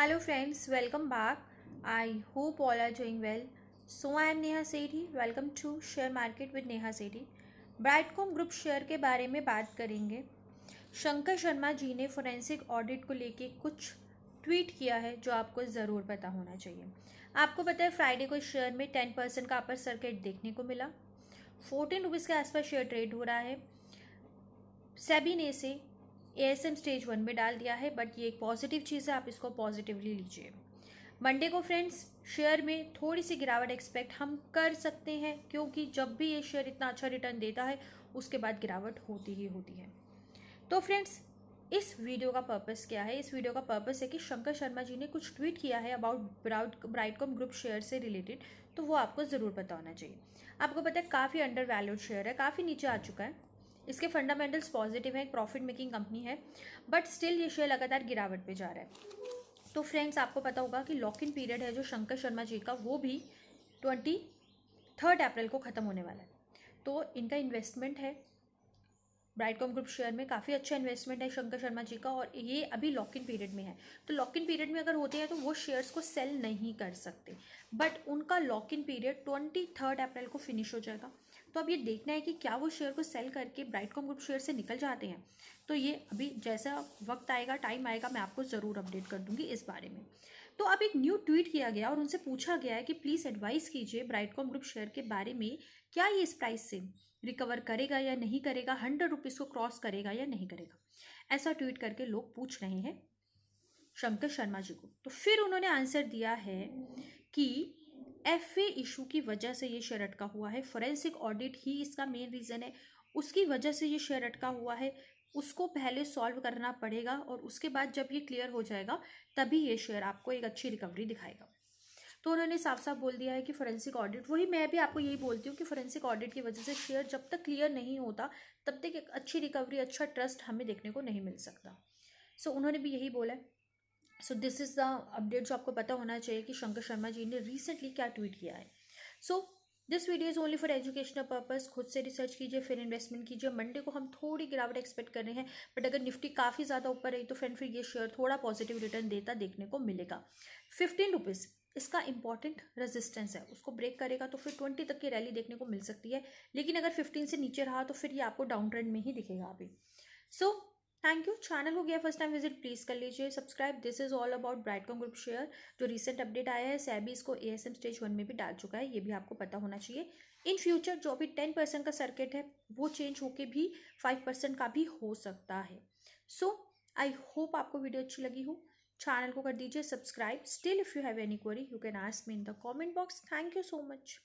hello friends welcome back I hope all are doing well so I am Neha Sethi welcome to share market with Neha Sethi Brightcom group share के बारे में बात करेंगे शंकर शर्मा जी ने forensic audit को लेके कुछ ट्वीट किया है जो आपको ज़रूर पता होना चाहिए आपको पता है फ्राइडे को शेयर में टेन परसेंट का अपर सर्किट देखने को मिला फोर्टीन रुपीज़ के आसपास शेयर ट्रेड हो रहा है सेबी ने से A S M stage one में डाल दिया है बट ये एक पॉजिटिव चीज़ है आप इसको पॉजिटिवली लीजिए मंडे को फ्रेंड्स शेयर में थोड़ी सी गिरावट एक्सपेक्ट हम कर सकते हैं क्योंकि जब भी ये शेयर इतना अच्छा रिटर्न देता है उसके बाद गिरावट होती ही होती है तो फ्रेंड्स इस वीडियो का पर्पस क्या है इस वीडियो का पर्पस है कि शंकर शर्मा जी ने कुछ ट्वीट किया है अबाउट ब्राउट ब्राइटकॉम ग्रुप शेयर से रिलेटेड तो वो आपको ज़रूर बताना चाहिए आपको पता है काफ़ी अंडर वैल्यूड शेयर है काफ़ी नीचे आ चुका है इसके फंडामेंटल्स पॉजिटिव हैं एक प्रॉफिट मेकिंग कंपनी है बट स्टिल ये शेयर लगातार गिरावट पे जा रहा है तो फ्रेंड्स आपको पता होगा कि लॉक इन पीरियड है जो शंकर शर्मा जी का वो भी ट्वेंटी थर्ड अप्रैल को ख़त्म होने वाला है तो इनका इन्वेस्टमेंट है ब्राइटकॉम ग्रुप शेयर में काफ़ी अच्छा इन्वेस्टमेंट है शंकर शर्मा जी का और ये अभी लॉक इन पीरियड में है तो लॉक इन पीरियड में अगर होते हैं तो वो शेयर्स को सेल नहीं कर सकते बट उनका lock in period twenty third April को फिनिश हो जाएगा तो अब ये देखना है कि क्या वो शेयर को सेल करके ब्राइटकॉम ग्रुप शेयर से निकल जाते हैं तो ये अभी जैसा वक्त आएगा टाइम आएगा मैं आपको ज़रूर अपडेट कर दूंगी इस बारे में तो अब एक न्यू ट्वीट किया गया और उनसे पूछा गया है कि प्लीज़ एडवाइस कीजिए ब्राइटकॉम ग्रुप शेयर के बारे में क्या ये इस प्राइस से रिकवर करेगा या नहीं करेगा हंड्रेड रुपीज़ को क्रॉस करेगा या नहीं करेगा ऐसा ट्वीट करके लोग पूछ रहे हैं शंकर शर्मा जी को तो फिर उन्होंने आंसर दिया है कि एफ ए इशू की वजह से ये शेयर अटका हुआ है फॉरेंसिक ऑडिट ही इसका मेन रीज़न है उसकी वजह से ये शेयर अटका हुआ है उसको पहले सॉल्व करना पड़ेगा और उसके बाद जब ये क्लियर हो जाएगा तभी ये शेयर आपको एक अच्छी रिकवरी दिखाएगा तो उन्होंने साफ साफ बोल दिया है कि फोरेंसिक ऑडिट वही मैं भी आपको यही बोलती हूँ कि फोरेंसिक ऑडिट की वजह से शेयर जब तक क्लियर नहीं होता तब तक एक अच्छी रिकवरी अच्छा ट्रस्ट हमें देखने को नहीं मिल सकता सो so, उन्होंने भी यही बोला है so this is the update जो आपको पता होना चाहिए कि शंकर शर्मा जी ने रिसेंटली क्या ट्वीट किया है so so, this video is only for educational purpose खुद से रिसर्च कीजिए फिर इन्वेस्टमेंट कीजिए मंडे को हम थोड़ी गिरावट एक्सपेक्ट कर रहे हैं बट अगर निफ्टी काफ़ी ज़्यादा ऊपर रही तो फ्रेंड फिर ये शेयर थोड़ा पॉजिटिव रिटर्न देता देखने को मिलेगा फिफ्टीन रुपीज़ इसका इंपॉर्टेंट रेजिस्टेंस है उसको ब्रेक करेगा तो फिर ट्वेंटी तक की रैली देखने को मिल सकती है लेकिन अगर फिफ्टीन से नीचे रहा तो फिर ये आपको डाउन ट्रेंड में ही दिखेगा अभी so so, thank you channel हो गया फर्स्ट टाइम विजिट प्लीज़ कर लीजिए subscribe this is all about Brightcom group share जो रिसेंट अपडेट आया है सैबी इसको A S M stage one में भी डाल चुका है ये भी आपको पता होना चाहिए इन फ्यूचर जो अभी टेन परसेंट का सर्किट है वो चेंज होके भी फाइव परसेंट का भी हो सकता है सो आई होप आपको वीडियो अच्छी लगी हो चैनल को कर दीजिए subscribe still if you have any query you can ask me in the comment box thank you so much